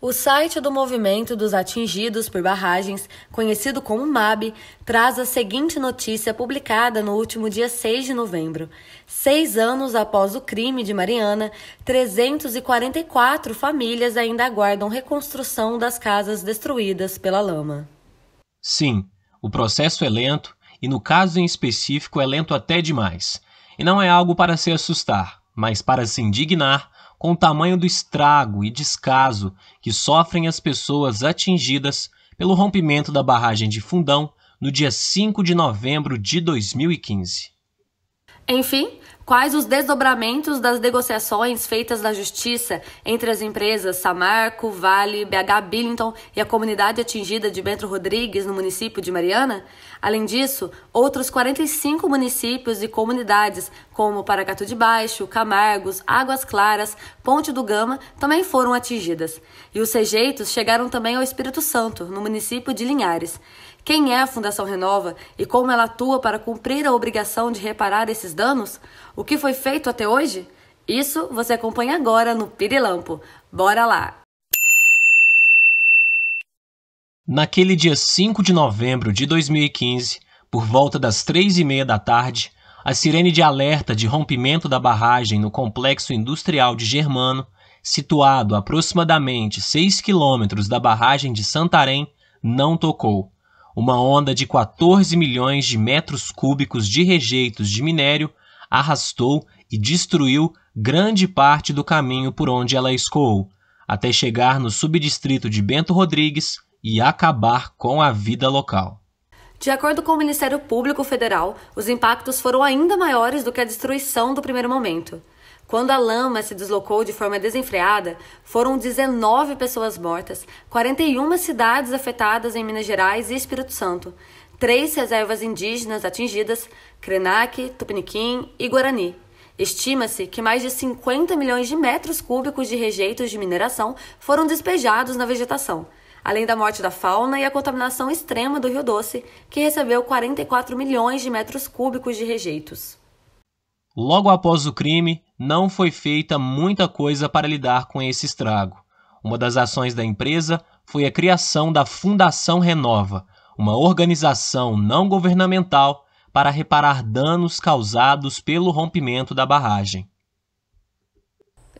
O site do Movimento dos Atingidos por Barragens, conhecido como MAB, traz a seguinte notícia publicada no último dia 6 de novembro. Seis anos após o crime de Mariana, 344 famílias ainda aguardam reconstrução das casas destruídas pela lama. Sim, o processo é lento e, no caso em específico, é lento até demais. E não é algo para se assustar, mas para se indignar com o tamanho do estrago e descaso que sofrem as pessoas atingidas pelo rompimento da barragem de Fundão no dia 5 de novembro de 2015. Enfim, quais os desdobramentos das negociações feitas na Justiça entre as empresas Samarco, Vale, BH Billington e a comunidade atingida de Bento Rodrigues, no município de Mariana? Além disso, outros 45 municípios e comunidades como Paracatu de Baixo, Camargos, Águas Claras, Ponte do Gama, também foram atingidas. E os rejeitos chegaram também ao Espírito Santo, no município de Linhares. Quem é a Fundação Renova e como ela atua para cumprir a obrigação de reparar esses danos? O que foi feito até hoje? Isso você acompanha agora no Pirilampo. Bora lá! Naquele dia 5 de novembro de 2015, por volta das três e meia da tarde, a sirene de alerta de rompimento da barragem no complexo industrial de Germano, situado a aproximadamente 6 quilômetros da barragem de Santarém, não tocou. Uma onda de 14 milhões de metros cúbicos de rejeitos de minério arrastou e destruiu grande parte do caminho por onde ela escoou, até chegar no subdistrito de Bento Rodrigues e acabar com a vida local. De acordo com o Ministério Público Federal, os impactos foram ainda maiores do que a destruição do primeiro momento. Quando a lama se deslocou de forma desenfreada, foram 19 pessoas mortas, 41 cidades afetadas em Minas Gerais e Espírito Santo, três reservas indígenas atingidas, Krenak, Tupiniquim e Guarani. Estima-se que mais de 50 milhões de metros cúbicos de rejeitos de mineração foram despejados na vegetação além da morte da fauna e a contaminação extrema do Rio Doce, que recebeu 44 milhões de metros cúbicos de rejeitos. Logo após o crime, não foi feita muita coisa para lidar com esse estrago. Uma das ações da empresa foi a criação da Fundação Renova, uma organização não governamental para reparar danos causados pelo rompimento da barragem.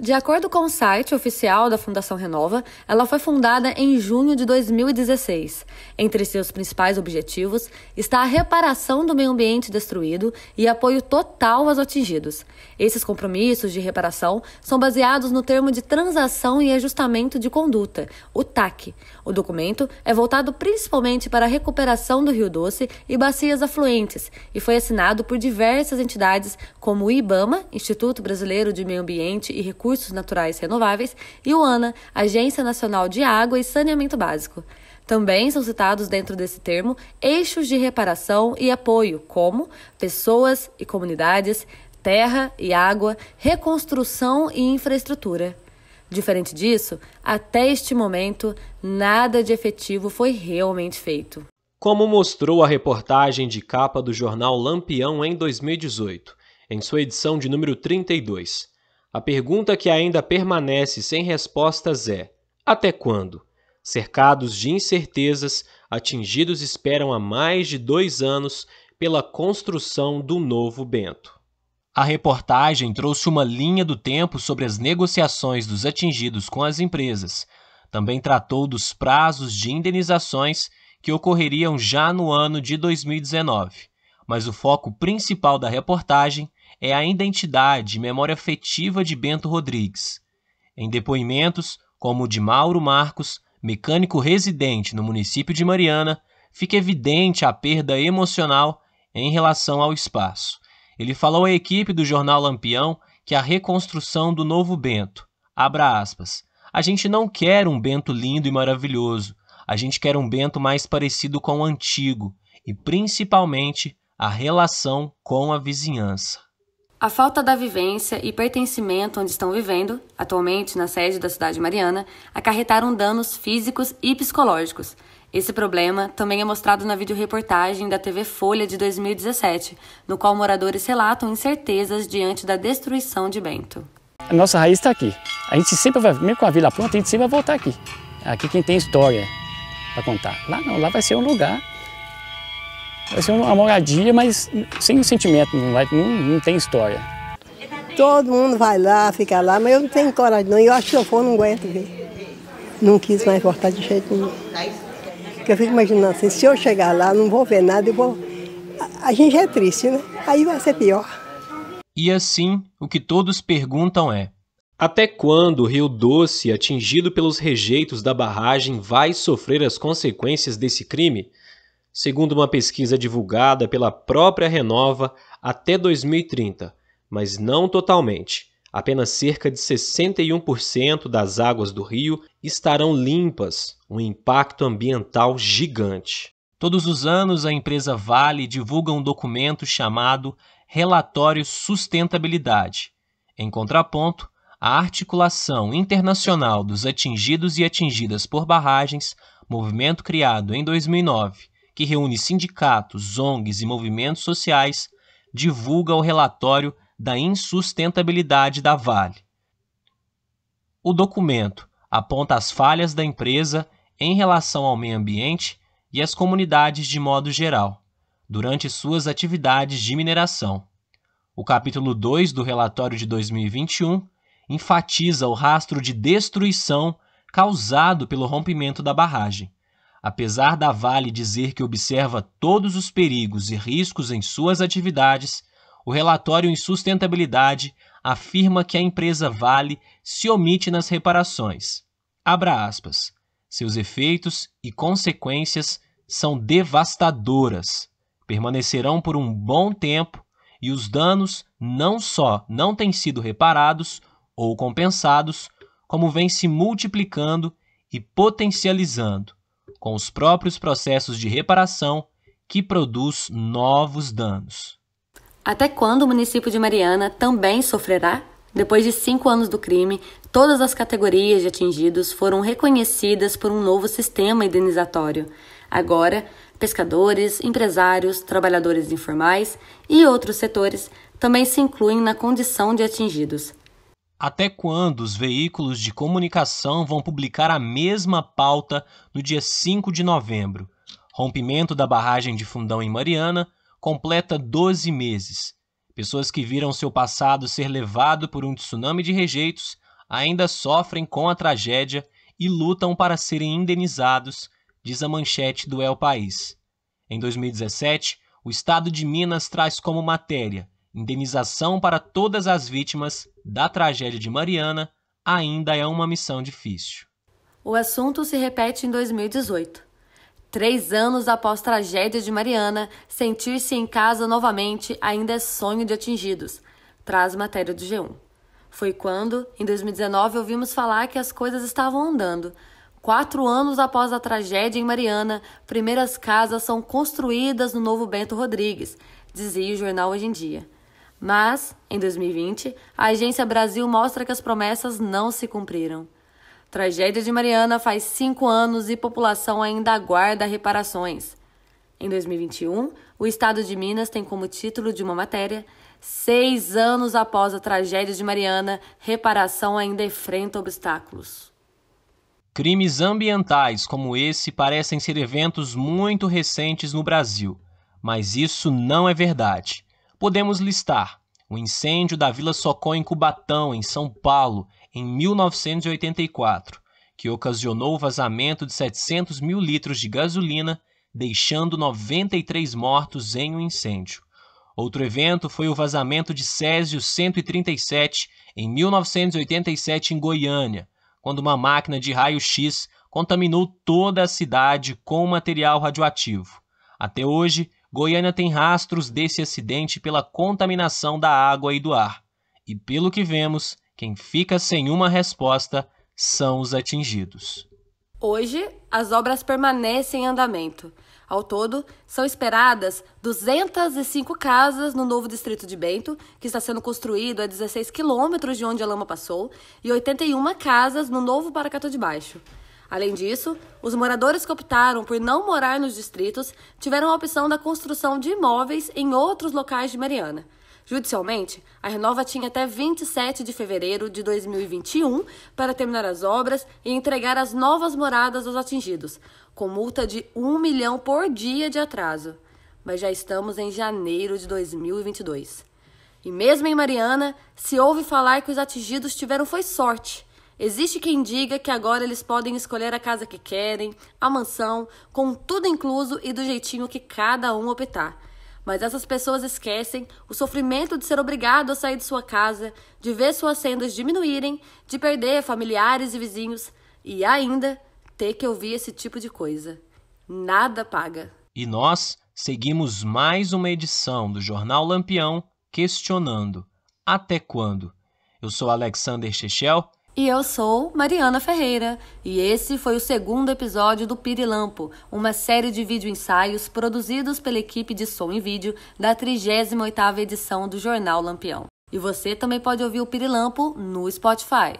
De acordo com o site oficial da Fundação Renova, ela foi fundada em junho de 2016. Entre seus principais objetivos está a reparação do meio ambiente destruído e apoio total aos atingidos. Esses compromissos de reparação são baseados no termo de transação e ajustamento de conduta, o TAC. O documento é voltado principalmente para a recuperação do Rio Doce e bacias afluentes e foi assinado por diversas entidades como o IBAMA, Instituto Brasileiro de Meio Ambiente e Recursos Recursos Naturais Renováveis, e o ANA, Agência Nacional de Água e Saneamento Básico. Também são citados dentro desse termo eixos de reparação e apoio, como pessoas e comunidades, terra e água, reconstrução e infraestrutura. Diferente disso, até este momento, nada de efetivo foi realmente feito. Como mostrou a reportagem de capa do jornal Lampião em 2018, em sua edição de número 32, a pergunta que ainda permanece sem respostas é: até quando? Cercados de incertezas, atingidos esperam há mais de dois anos pela construção do novo Bento. A reportagem trouxe uma linha do tempo sobre as negociações dos atingidos com as empresas. Também tratou dos prazos de indenizações que ocorreriam já no ano de 2019. Mas o foco principal da reportagem é a identidade e memória afetiva de Bento Rodrigues. Em depoimentos, como o de Mauro Marcos, mecânico residente no município de Mariana, fica evidente a perda emocional em relação ao espaço. Ele falou à equipe do jornal Lampião que a reconstrução do novo Bento, abra aspas, a gente não quer um Bento lindo e maravilhoso, a gente quer um Bento mais parecido com o antigo e principalmente a relação com a vizinhança. A falta da vivência e pertencimento onde estão vivendo, atualmente na sede da cidade mariana, acarretaram danos físicos e psicológicos. Esse problema também é mostrado na videoreportagem da TV Folha de 2017, no qual moradores relatam incertezas diante da destruição de Bento. A nossa raiz está aqui. A gente sempre vai, mesmo com a Vila Pronta, a gente sempre vai voltar aqui. Aqui quem tem história para contar. Lá não, lá vai ser um lugar Vai ser uma moradia, mas sem sentimento, não, vai, não, não tem história. Todo mundo vai lá, fica lá, mas eu não tenho coragem não. Eu acho que se eu for, não aguento ver. Não quis mais voltar de jeito nenhum. Porque eu fico imaginando assim, se eu chegar lá, não vou ver nada, eu vou... A gente já é triste, né? Aí vai ser pior. E assim, o que todos perguntam é: até quando o Rio Doce, atingido pelos rejeitos da barragem, vai sofrer as consequências desse crime? segundo uma pesquisa divulgada pela própria Renova, até 2030, mas não totalmente. Apenas cerca de 61% das águas do rio estarão limpas, um impacto ambiental gigante. Todos os anos, a empresa Vale divulga um documento chamado Relatório Sustentabilidade. Em contraponto, a Articulação Internacional dos Atingidos e Atingidas por Barragens, movimento criado em 2009 que reúne sindicatos, ONGs e movimentos sociais, divulga o relatório da insustentabilidade da Vale. O documento aponta as falhas da empresa em relação ao meio ambiente e às comunidades de modo geral, durante suas atividades de mineração. O capítulo 2 do relatório de 2021 enfatiza o rastro de destruição causado pelo rompimento da barragem. Apesar da Vale dizer que observa todos os perigos e riscos em suas atividades, o relatório em sustentabilidade afirma que a empresa Vale se omite nas reparações. Abra aspas. Seus efeitos e consequências são devastadoras. Permanecerão por um bom tempo e os danos não só não têm sido reparados ou compensados, como vêm se multiplicando e potencializando com os próprios processos de reparação que produz novos danos. Até quando o município de Mariana também sofrerá? Depois de cinco anos do crime, todas as categorias de atingidos foram reconhecidas por um novo sistema indenizatório. Agora, pescadores, empresários, trabalhadores informais e outros setores também se incluem na condição de atingidos. Até quando os veículos de comunicação vão publicar a mesma pauta no dia 5 de novembro? Rompimento da barragem de Fundão em Mariana completa 12 meses. Pessoas que viram seu passado ser levado por um tsunami de rejeitos ainda sofrem com a tragédia e lutam para serem indenizados, diz a manchete do El País. Em 2017, o estado de Minas traz como matéria Indenização para todas as vítimas da tragédia de Mariana ainda é uma missão difícil. O assunto se repete em 2018. Três anos após a tragédia de Mariana, sentir-se em casa novamente ainda é sonho de atingidos, traz matéria do G1. Foi quando, em 2019, ouvimos falar que as coisas estavam andando. Quatro anos após a tragédia em Mariana, primeiras casas são construídas no novo Bento Rodrigues, dizia o jornal Hoje em Dia. Mas, em 2020, a Agência Brasil mostra que as promessas não se cumpriram. Tragédia de Mariana faz cinco anos e população ainda aguarda reparações. Em 2021, o Estado de Minas tem como título de uma matéria: Seis anos após a tragédia de Mariana, reparação ainda enfrenta obstáculos. Crimes ambientais como esse parecem ser eventos muito recentes no Brasil, mas isso não é verdade podemos listar o incêndio da Vila Socó em Cubatão, em São Paulo, em 1984, que ocasionou o vazamento de 700 mil litros de gasolina, deixando 93 mortos em um incêndio. Outro evento foi o vazamento de Césio 137 em 1987 em Goiânia, quando uma máquina de raio-x contaminou toda a cidade com material radioativo. Até hoje, Goiânia tem rastros desse acidente pela contaminação da água e do ar. E pelo que vemos, quem fica sem uma resposta são os atingidos. Hoje, as obras permanecem em andamento. Ao todo, são esperadas 205 casas no novo distrito de Bento, que está sendo construído a 16 quilômetros de onde a lama passou, e 81 casas no novo Paracatu de Baixo. Além disso, os moradores que optaram por não morar nos distritos tiveram a opção da construção de imóveis em outros locais de Mariana. Judicialmente, a Renova tinha até 27 de fevereiro de 2021 para terminar as obras e entregar as novas moradas aos atingidos, com multa de 1 milhão por dia de atraso. Mas já estamos em janeiro de 2022. E mesmo em Mariana, se ouve falar que os atingidos tiveram foi sorte. Existe quem diga que agora eles podem escolher a casa que querem, a mansão, com tudo incluso e do jeitinho que cada um optar. Mas essas pessoas esquecem o sofrimento de ser obrigado a sair de sua casa, de ver suas rendas diminuírem, de perder familiares e vizinhos e ainda ter que ouvir esse tipo de coisa. Nada paga. E nós seguimos mais uma edição do Jornal Lampião questionando: até quando? Eu sou Alexander Chechel e eu sou Mariana Ferreira, e esse foi o segundo episódio do Pirilampo, uma série de vídeo ensaios produzidos pela equipe de som e vídeo da 38ª edição do Jornal Lampião. E você também pode ouvir o Pirilampo no Spotify.